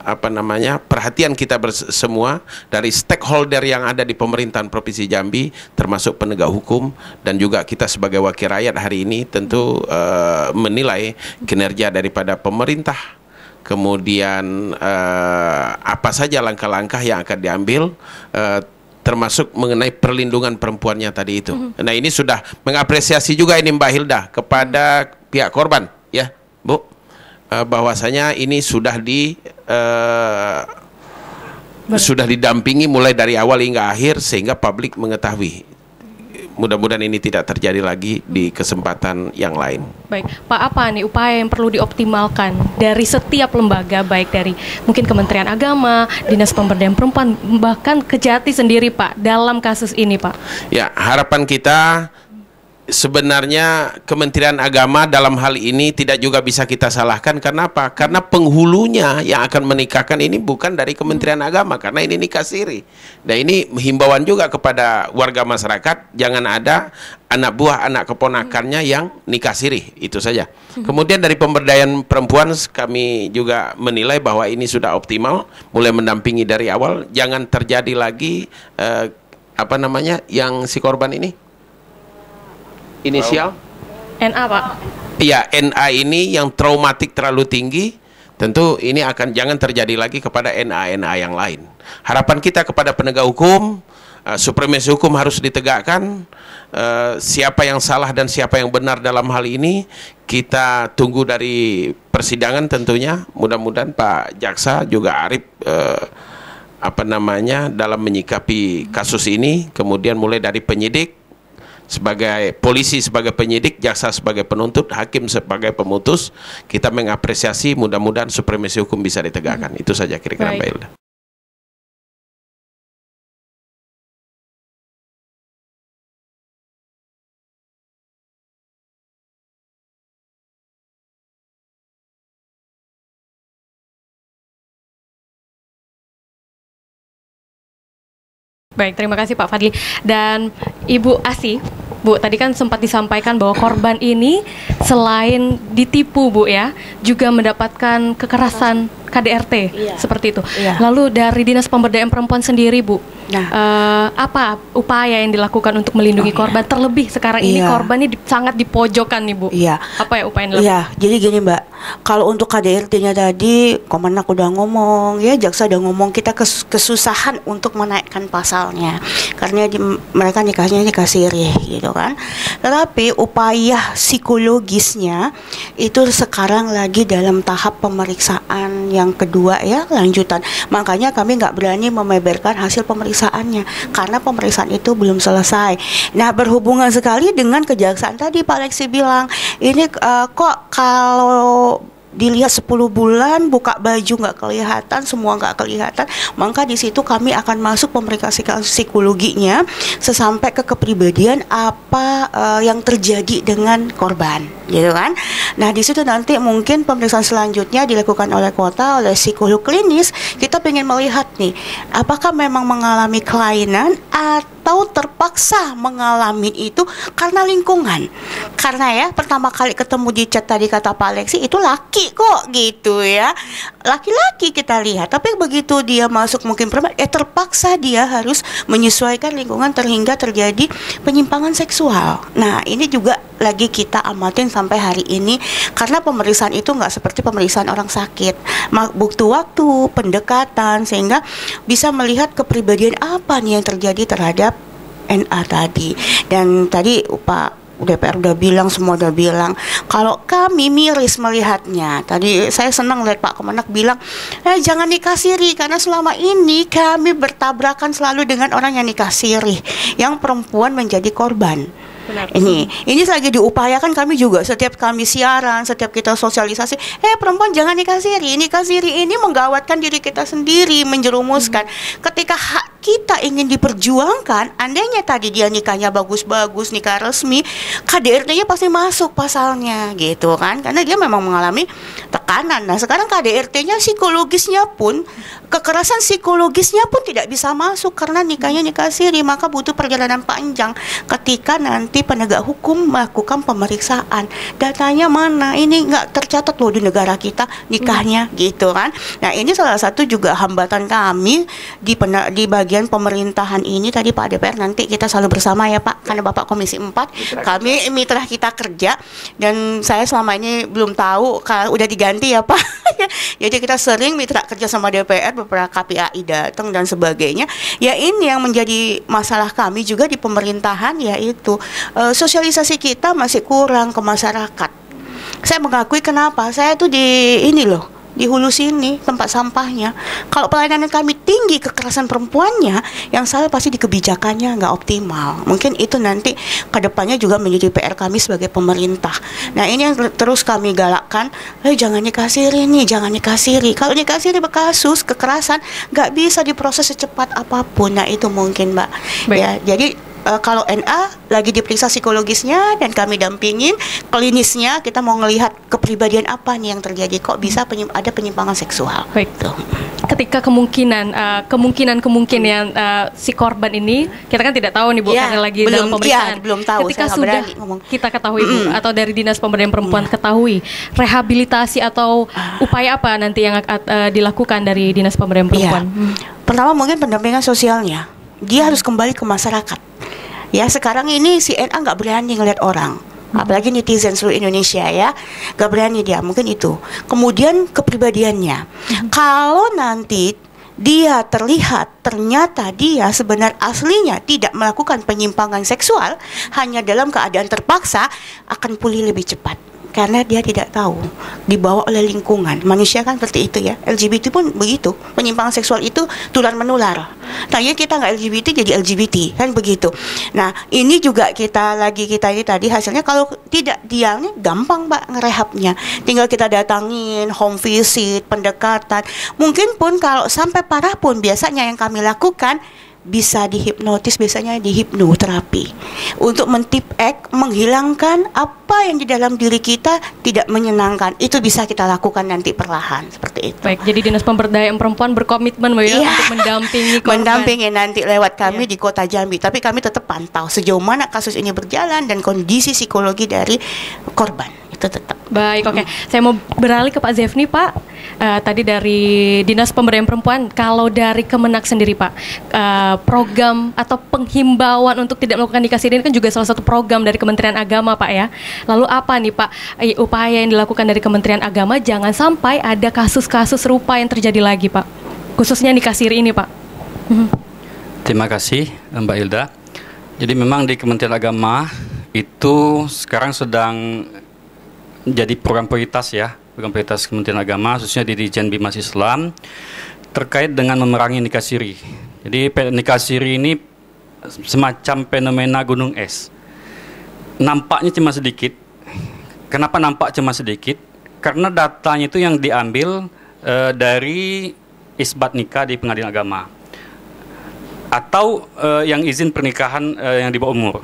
apa namanya perhatian kita semua dari stakeholder yang ada di pemerintahan provinsi Jambi termasuk penegak hukum dan juga kita sebagai wakil rakyat hari ini tentu uh, menilai kinerja daripada pemerintah kemudian uh, apa saja langkah-langkah yang akan diambil uh, termasuk mengenai perlindungan perempuannya tadi itu. Mm -hmm. Nah ini sudah mengapresiasi juga ini Mbak Hilda kepada pihak korban Eh, bahwasanya ini sudah di uh, sudah didampingi mulai dari awal hingga akhir sehingga publik mengetahui mudah-mudahan ini tidak terjadi lagi di kesempatan yang lain. Baik, Pak, apa nih upaya yang perlu dioptimalkan dari setiap lembaga, baik dari mungkin Kementerian Agama, Dinas Pemberdayaan Perempuan, bahkan Kejati sendiri, Pak, dalam kasus ini, Pak? Ya, harapan kita sebenarnya Kementerian Agama dalam hal ini tidak juga bisa kita salahkan karena apa? Karena penghulunya yang akan menikahkan ini bukan dari Kementerian Agama karena ini nikah siri. Nah ini himbauan juga kepada warga masyarakat jangan ada anak buah anak keponakannya yang nikah siri itu saja. Kemudian dari pemberdayaan perempuan kami juga menilai bahwa ini sudah optimal mulai mendampingi dari awal jangan terjadi lagi eh, apa namanya yang si korban ini inisial? NA Pak. Iya, NA ini yang traumatik terlalu tinggi, tentu ini akan jangan terjadi lagi kepada NA-NA yang lain. Harapan kita kepada penegak hukum, uh, supremasi hukum harus ditegakkan. Uh, siapa yang salah dan siapa yang benar dalam hal ini, kita tunggu dari persidangan tentunya. Mudah-mudahan Pak Jaksa juga Arif. Uh, apa namanya dalam menyikapi kasus ini kemudian mulai dari penyidik sebagai polisi sebagai penyidik, jaksa sebagai penuntut, hakim sebagai pemutus, kita mengapresiasi mudah-mudahan supremasi hukum bisa ditegakkan. Hmm. Itu saja kira-kira Mbak Ilda. Baik, terima kasih Pak Fadli dan Ibu Asi. Bu, tadi kan sempat disampaikan bahwa korban ini selain ditipu, Bu ya, juga mendapatkan kekerasan KDRT iya. seperti itu. Iya. Lalu dari Dinas Pemberdayaan Perempuan sendiri, Bu, nah. uh, apa upaya yang dilakukan untuk melindungi oh, korban? Iya. Terlebih sekarang iya. ini korban ini di, sangat dipojokkan nih, Bu. Iya. Apa ya upaya yang dilakukan? Iya. Jadi gini, Mbak, kalau untuk KDRT-nya tadi, Komenak udah ngomong, ya Jaksa udah ngomong kita kes kesusahan untuk menaikkan pasalnya karena di, mereka nikahnya nikah siri, gitu kan. Tetapi upaya psikologisnya itu sekarang lagi dalam tahap pemeriksaan yang yang kedua ya lanjutan makanya kami nggak berani memeberkan hasil pemeriksaannya karena pemeriksaan itu belum selesai nah berhubungan sekali dengan kejaksaan tadi Pak Lexi bilang ini uh, kok kalau dilihat 10 bulan buka baju nggak kelihatan semua nggak kelihatan maka di situ kami akan masuk pemeriksaan psikologinya sesampai ke kepribadian apa uh, yang terjadi dengan korban gitu kan nah di situ nanti mungkin pemeriksaan selanjutnya dilakukan oleh kota oleh psikolog klinis kita ingin melihat nih apakah memang mengalami kelainan atau atau terpaksa mengalami itu karena lingkungan. Karena ya pertama kali ketemu di chat tadi kata Pak Alexi itu laki kok gitu ya. Laki-laki kita lihat, tapi begitu dia masuk mungkin perempuan, ya terpaksa dia harus menyesuaikan lingkungan terhingga terjadi penyimpangan seksual. Nah ini juga lagi kita amatin sampai hari ini karena pemeriksaan itu nggak seperti pemeriksaan orang sakit bukti waktu pendekatan sehingga bisa melihat kepribadian apa nih yang terjadi terhadap NA tadi dan tadi Pak DPR udah bilang semua udah bilang kalau kami miris melihatnya tadi saya senang lihat Pak Kemenak bilang eh jangan nikah siri karena selama ini kami bertabrakan selalu dengan orang yang nikah siri yang perempuan menjadi korban ini ini lagi diupayakan kami juga setiap kami siaran, setiap kita sosialisasi, eh perempuan jangan nikah siri nikah siri ini menggawatkan diri kita sendiri, menjerumuskan. Hmm. Ketika hak kita ingin diperjuangkan, andainya tadi dia nikahnya bagus-bagus, nikah resmi, KDRT-nya pasti masuk pasalnya gitu kan? Karena dia memang mengalami tekanan. Nah, sekarang KDRT-nya psikologisnya pun kekerasan psikologisnya pun tidak bisa masuk karena nikahnya nikah siri, maka butuh perjalanan panjang ketika nanti bukti penegak hukum melakukan pemeriksaan datanya mana ini nggak tercatat loh di negara kita nikahnya hmm. gitu kan nah ini salah satu juga hambatan kami di pena, di bagian pemerintahan ini tadi Pak DPR nanti kita selalu bersama ya Pak karena Bapak Komisi 4 mitra kami kita. mitra kita kerja dan saya selama ini belum tahu kalau udah diganti ya Pak jadi kita sering mitra kerja sama DPR beberapa kpi datang dan sebagainya ya ini yang menjadi masalah kami juga di pemerintahan yaitu uh, sosialisasi kita masih kurang ke masyarakat. Saya mengakui kenapa saya itu di ini loh di hulu sini tempat sampahnya. Kalau pelayanan kami tinggi kekerasan perempuannya, yang salah pasti di kebijakannya nggak optimal. Mungkin itu nanti kedepannya juga menjadi PR kami sebagai pemerintah. Nah ini yang terus kami galakkan, eh hey, jangan dikasiri nih, jangan dikasiri. Kalau dikasiri berkasus kekerasan nggak bisa diproses secepat apapun. Nah itu mungkin mbak. Baik. Ya jadi uh, kalau NA lagi diperiksa psikologisnya dan kami dampingin klinisnya kita mau ngelihat kepribadian apa nih yang terjadi kok bisa penyim ada penyimpangan seksual. Baik. Tuh. Gitu. Ketika kemungkinan uh, eh, kemungkinan kemungkinan uh, eh, si korban ini kita kan tidak tahu nih Bu ya, karena lagi belum, dalam iya, pemeriksaan. Ya, belum tahu. Ketika sudah ngomong. kita ketahui mm Bu atau dari Dinas Pemberdayaan Perempuan ketahui rehabilitasi atau ah. upaya apa nanti yang uh, dilakukan dari Dinas Pemberdayaan iya. Perempuan? Ya. Pertama mungkin pendampingan sosialnya dia harus kembali ke masyarakat. Ya sekarang ini si NA nggak berani ngeliat orang, hmm. apalagi netizen seluruh Indonesia ya, nggak berani dia. Mungkin itu. Kemudian kepribadiannya, hmm. kalau nanti dia terlihat ternyata dia sebenarnya aslinya tidak melakukan penyimpangan seksual hanya dalam keadaan terpaksa akan pulih lebih cepat karena dia tidak tahu dibawa oleh lingkungan manusia kan seperti itu ya LGBT pun begitu penyimpangan seksual itu tular menular nah ya kita nggak LGBT jadi LGBT kan begitu nah ini juga kita lagi kita ini tadi hasilnya kalau tidak dialnya gampang mbak ngerehabnya tinggal kita datangin home visit pendekatan mungkin pun kalau sampai parah pun biasanya yang kami lakukan bisa dihipnotis biasanya dihipnoterapi untuk mentip ek menghilangkan apa yang di dalam diri kita tidak menyenangkan itu bisa kita lakukan nanti perlahan seperti itu. Baik, jadi dinas pemberdayaan perempuan berkomitmen ya, yeah. untuk mendampingi korban. mendampingi nanti lewat kami yeah. di Kota Jambi, tapi kami tetap pantau sejauh mana kasus ini berjalan dan kondisi psikologi dari korban itu tetap. Baik, oke. Okay. Mm. Saya mau beralih ke Pak Zefni, Pak. Uh, tadi dari Dinas Pemberdayaan Perempuan, kalau dari Kemenak sendiri, Pak, uh, program atau penghimbauan untuk tidak melakukan nikah siri ini kan juga salah satu program dari Kementerian Agama, Pak ya. Lalu apa nih, Pak, uh, upaya yang dilakukan dari Kementerian Agama jangan sampai ada kasus-kasus serupa yang terjadi lagi, Pak. Khususnya nikah siri ini, Pak. Mhm. Terima kasih, Mbak Hilda. Jadi memang di Kementerian Agama itu sekarang sedang jadi program prioritas ya, program prioritas Kementerian Agama, khususnya di Dijen Bimas Islam, terkait dengan memerangi nikah siri. Jadi nikah siri ini semacam fenomena gunung es. Nampaknya cuma sedikit. Kenapa nampak cuma sedikit? Karena datanya itu yang diambil e, dari isbat nikah di pengadilan agama atau e, yang izin pernikahan e, yang di bawah umur.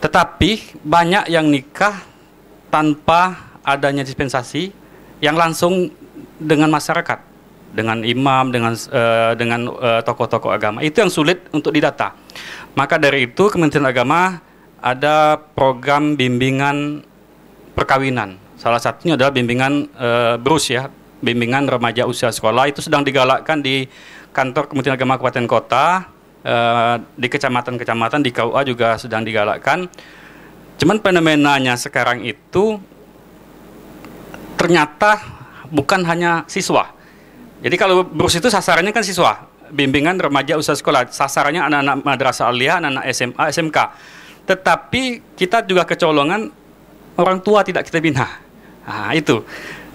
Tetapi banyak yang nikah tanpa adanya dispensasi yang langsung dengan masyarakat, dengan imam, dengan uh, dengan tokoh eh, tokoh-tokoh agama. Itu yang sulit untuk didata. Maka dari itu Kementerian Agama ada program bimbingan perkawinan. Salah satunya adalah bimbingan uh, BRUS ya, bimbingan remaja usia sekolah itu sedang digalakkan di kantor Kementerian Agama Kabupaten Kota uh, di kecamatan-kecamatan di KUA juga sedang digalakkan. Cuman fenomenanya sekarang itu ternyata bukan hanya siswa. Jadi kalau BRUS itu sasarannya kan siswa, bimbingan remaja usaha sekolah, sasarannya anak-anak madrasah aliyah, anak-anak SMA, SMK. Tetapi kita juga kecolongan orang tua tidak kita bina. Nah, itu.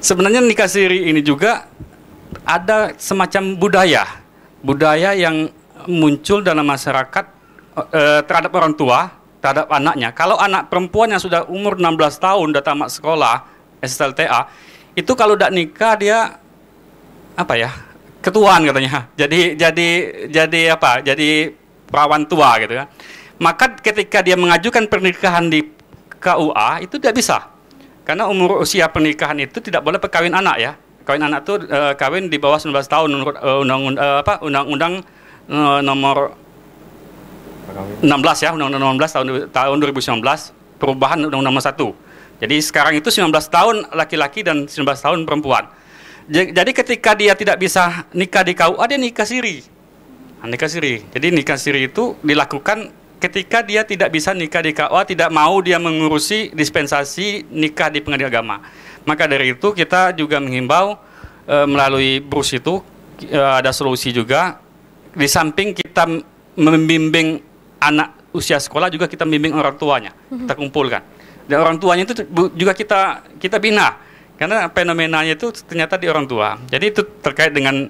Sebenarnya nikah siri ini juga ada semacam budaya, budaya yang muncul dalam masyarakat eh, terhadap orang tua, terhadap anaknya. Kalau anak perempuan yang sudah umur 16 tahun, sudah tamat sekolah, SLTA itu kalau tidak nikah dia apa ya ketuaan katanya jadi jadi jadi apa jadi perawan tua gitu kan maka ketika dia mengajukan pernikahan di KUA itu tidak bisa karena umur usia pernikahan itu tidak boleh perkawin anak ya kawin anak tuh e, kawin di bawah 19 tahun menurut e, undang-undang e, apa undang-undang e, nomor 16 ya undang-undang 16 tahun tahun 2019 perubahan undang-undang nomor 1 jadi sekarang itu 19 tahun laki-laki dan 19 tahun perempuan. Jadi ketika dia tidak bisa nikah di KUA, dia nikah siri. Nah, nikah siri. Jadi nikah siri itu dilakukan ketika dia tidak bisa nikah di KUA, tidak mau dia mengurusi dispensasi nikah di pengadilan agama. Maka dari itu kita juga menghimbau e, melalui brus itu e, ada solusi juga. Di samping kita membimbing anak usia sekolah juga kita membimbing orang tuanya. Mhm. Kita kumpulkan dan orang tuanya itu juga kita kita bina karena fenomenanya itu ternyata di orang tua. Jadi itu terkait dengan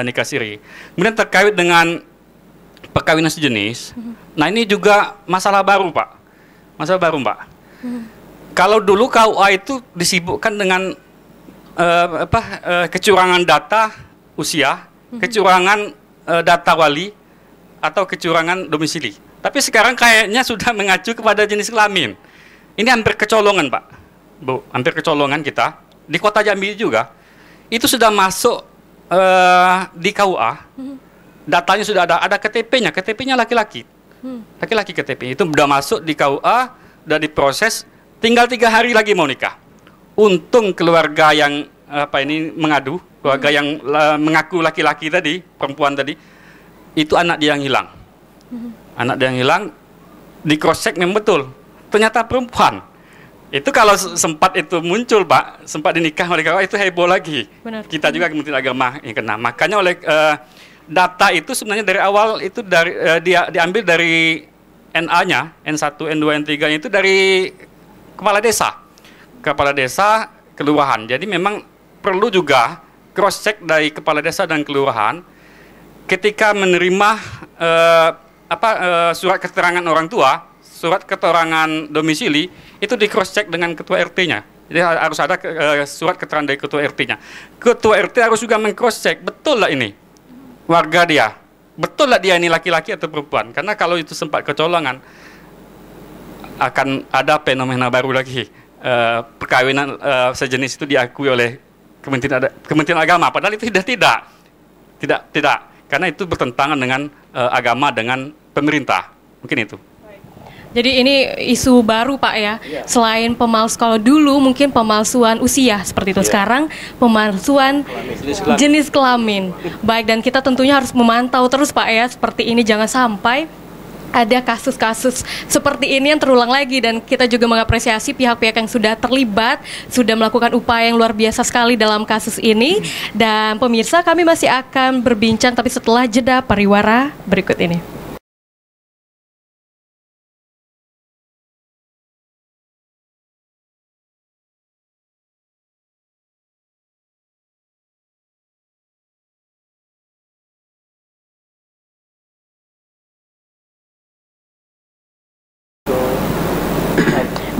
nikah siri. Kemudian terkait dengan perkawinan sejenis. Mm-hmm. Nah ini juga masalah baru pak, masalah baru pak. Mm-hmm. Kalau dulu KUA itu disibukkan dengan uh, apa uh, kecurangan data usia, mm-hmm. kecurangan uh, data wali atau kecurangan domisili. Tapi sekarang kayaknya sudah mengacu kepada jenis kelamin. Ini hampir kecolongan, Pak. Bu, hampir kecolongan kita. Di kota Jambi juga. Itu sudah masuk uh, di KUA. Hmm. Datanya sudah ada, ada KTP-nya. KTP-nya laki-laki. Hmm. Laki-laki KTP itu sudah masuk di KUA, sudah diproses, tinggal tiga hari lagi mau nikah. Untung keluarga yang apa ini mengadu, keluarga hmm. yang la, eh, mengaku laki-laki tadi, perempuan tadi, itu anak dia yang hilang. Anak dia yang hilang di cross check memang betul ternyata perempuan. Itu kalau sempat itu muncul, Pak, sempat dinikah mereka, oh, itu heboh lagi. Benar. Kita juga Kementerian Agama yang kena. Makanya oleh uh, data itu sebenarnya dari awal itu dari uh, dia diambil dari NA-nya, N1, N2, N3 itu dari kepala desa. Kepala desa kelurahan. Jadi memang perlu juga cross check dari kepala desa dan kelurahan ketika menerima uh, apa uh, surat keterangan orang tua surat keterangan domisili itu di cross check dengan ketua RT-nya. Jadi harus ada uh, surat keterangan dari ketua RT-nya. Ketua RT harus juga mengcross check betul lah ini warga dia, betul lah dia ini laki-laki atau perempuan. Karena kalau itu sempat kecolongan akan ada fenomena baru lagi uh, perkawinan uh, sejenis itu diakui oleh Kementerian, Kementerian Agama. Padahal itu tidak tidak tidak tidak karena itu bertentangan dengan uh, agama dengan pemerintah mungkin itu. Jadi ini isu baru Pak ya. Iya. Selain pemalsu kalau dulu mungkin pemalsuan usia seperti itu. Iya. Sekarang pemalsuan jenis kelamin. Baik dan kita tentunya harus memantau terus Pak ya seperti ini jangan sampai ada kasus-kasus seperti ini yang terulang lagi dan kita juga mengapresiasi pihak-pihak yang sudah terlibat, sudah melakukan upaya yang luar biasa sekali dalam kasus ini dan pemirsa kami masih akan berbincang tapi setelah jeda pariwara berikut ini.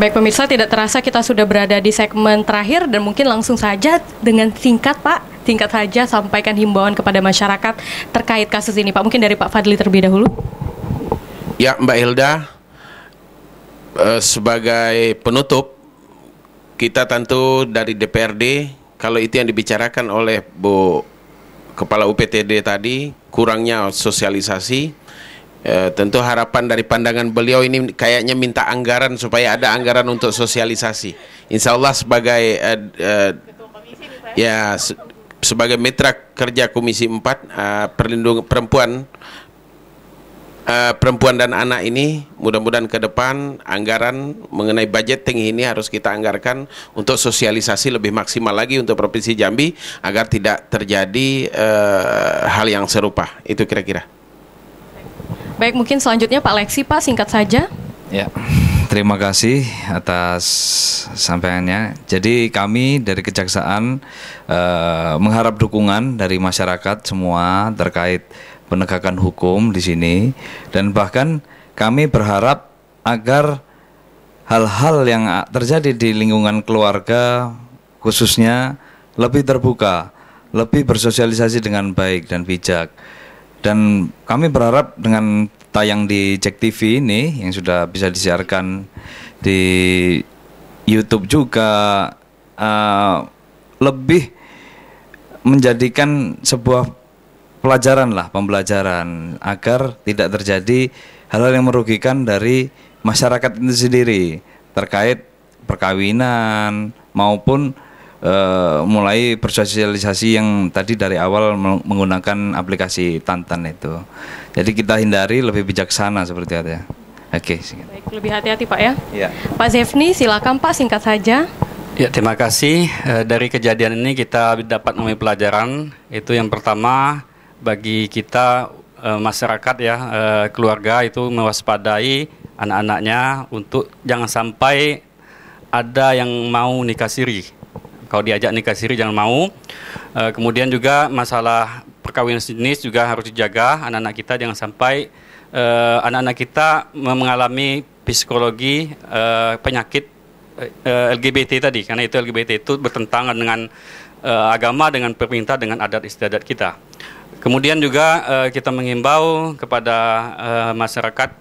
Baik pemirsa, tidak terasa kita sudah berada di segmen terakhir dan mungkin langsung saja dengan singkat Pak, singkat saja sampaikan himbauan kepada masyarakat terkait kasus ini Pak. Mungkin dari Pak Fadli terlebih dahulu. Ya Mbak Hilda, eh, sebagai penutup kita tentu dari DPRD kalau itu yang dibicarakan oleh Bu Kepala UPTD tadi kurangnya sosialisasi E, tentu harapan dari pandangan beliau ini kayaknya minta anggaran supaya ada anggaran untuk sosialisasi. Insya Allah sebagai e, e, ya se, sebagai mitra kerja Komisi 4 eh, perlindungan perlindungan perempuan e, perempuan dan anak ini mudah-mudahan ke depan anggaran mengenai budgeting ini harus kita anggarkan untuk sosialisasi lebih maksimal lagi untuk Provinsi Jambi agar tidak terjadi e, hal yang serupa. Itu kira-kira. Baik, mungkin selanjutnya Pak Lexi, Pak singkat saja. Ya, terima kasih atas sampaiannya. Jadi kami dari kejaksaan eh, mengharap dukungan dari masyarakat semua terkait penegakan hukum di sini dan bahkan kami berharap agar hal-hal yang terjadi di lingkungan keluarga khususnya lebih terbuka, lebih bersosialisasi dengan baik dan bijak. Dan kami berharap dengan tayang di Cek TV ini yang sudah bisa disiarkan di YouTube juga uh, lebih menjadikan sebuah pelajaran lah pembelajaran agar tidak terjadi hal-hal yang merugikan dari masyarakat itu sendiri terkait perkawinan maupun uh, mulai bersosialisasi yang tadi dari awal menggunakan aplikasi Tantan itu. Jadi kita hindari lebih bijaksana seperti itu ya. Oke. Okay. Baik, lebih hati-hati Pak ya. ya. Pak Zefni, silakan Pak singkat saja. Ya, terima kasih. Eh, dari kejadian ini kita dapat memiliki pelajaran. Itu yang pertama bagi kita eh, masyarakat ya, keluarga itu mewaspadai anak-anaknya untuk jangan sampai ada yang mau nikah siri kalau diajak nikah siri jangan mau. E, kemudian juga masalah perkawinan sejenis juga harus dijaga anak-anak kita jangan sampai eh, anak-anak e, kita mengalami psikologi e, penyakit e, LGBT tadi karena itu LGBT itu bertentangan dengan e, agama dengan pemerintah dengan adat istiadat kita. Kemudian juga e, kita mengimbau kepada e, masyarakat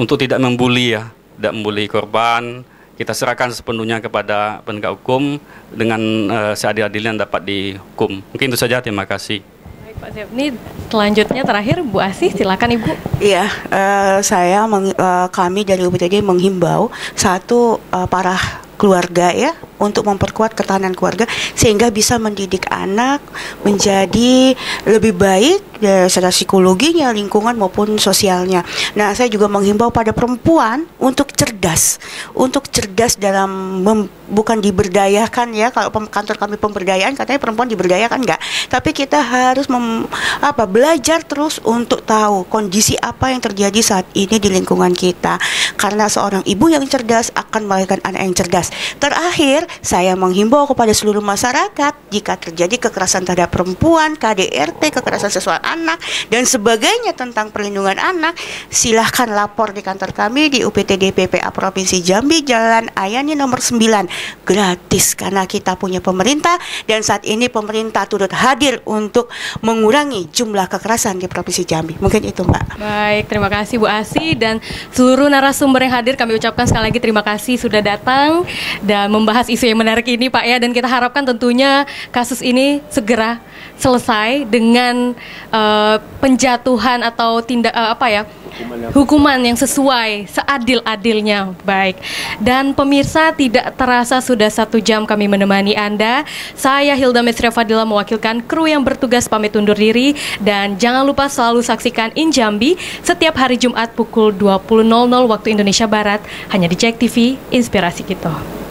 untuk tidak membuli ya, tidak membuli korban, kita serahkan sepenuhnya kepada penegak hukum dengan uh, seadil-adilnya yang dapat dihukum. Mungkin itu saja, terima kasih. Baik Pak Zeb, ini selanjutnya terakhir Bu Asih, silakan Ibu. Iya, uh, saya meng, uh, kami dari UPTJ menghimbau satu uh, para keluarga ya untuk memperkuat ketahanan keluarga sehingga bisa mendidik anak menjadi lebih baik dari ya, secara psikologinya, lingkungan maupun sosialnya. Nah, saya juga menghimbau pada perempuan untuk cerdas, untuk cerdas dalam mem, bukan diberdayakan ya. Kalau kantor kami pemberdayaan katanya perempuan diberdayakan enggak, tapi kita harus mem, apa belajar terus untuk tahu kondisi apa yang terjadi saat ini di lingkungan kita. Karena seorang ibu yang cerdas akan melahirkan anak yang cerdas. Terakhir, saya menghimbau kepada seluruh masyarakat jika terjadi kekerasan terhadap perempuan, KDRT, kekerasan seksual anak dan sebagainya tentang perlindungan anak, silahkan lapor di kantor kami di UPT DPPA Provinsi Jambi Jalan Ayani nomor 9 gratis karena kita punya pemerintah dan saat ini pemerintah turut hadir untuk mengurangi jumlah kekerasan di Provinsi Jambi. Mungkin itu Mbak. Baik, terima kasih Bu Asi dan seluruh narasumber yang hadir kami ucapkan sekali lagi terima kasih sudah datang dan membahas isu yang menarik ini Pak ya dan kita harapkan tentunya kasus ini segera selesai dengan uh, penjatuhan atau tindak uh, apa ya hukuman yang sesuai seadil-adilnya baik dan pemirsa tidak terasa sudah satu jam kami menemani anda saya Hilda Mesri Fadila mewakilkan kru yang bertugas pamit undur diri dan jangan lupa selalu saksikan Injambi setiap hari Jumat pukul 20.00 waktu Indonesia Barat hanya di Jack TV Inspirasi Kita.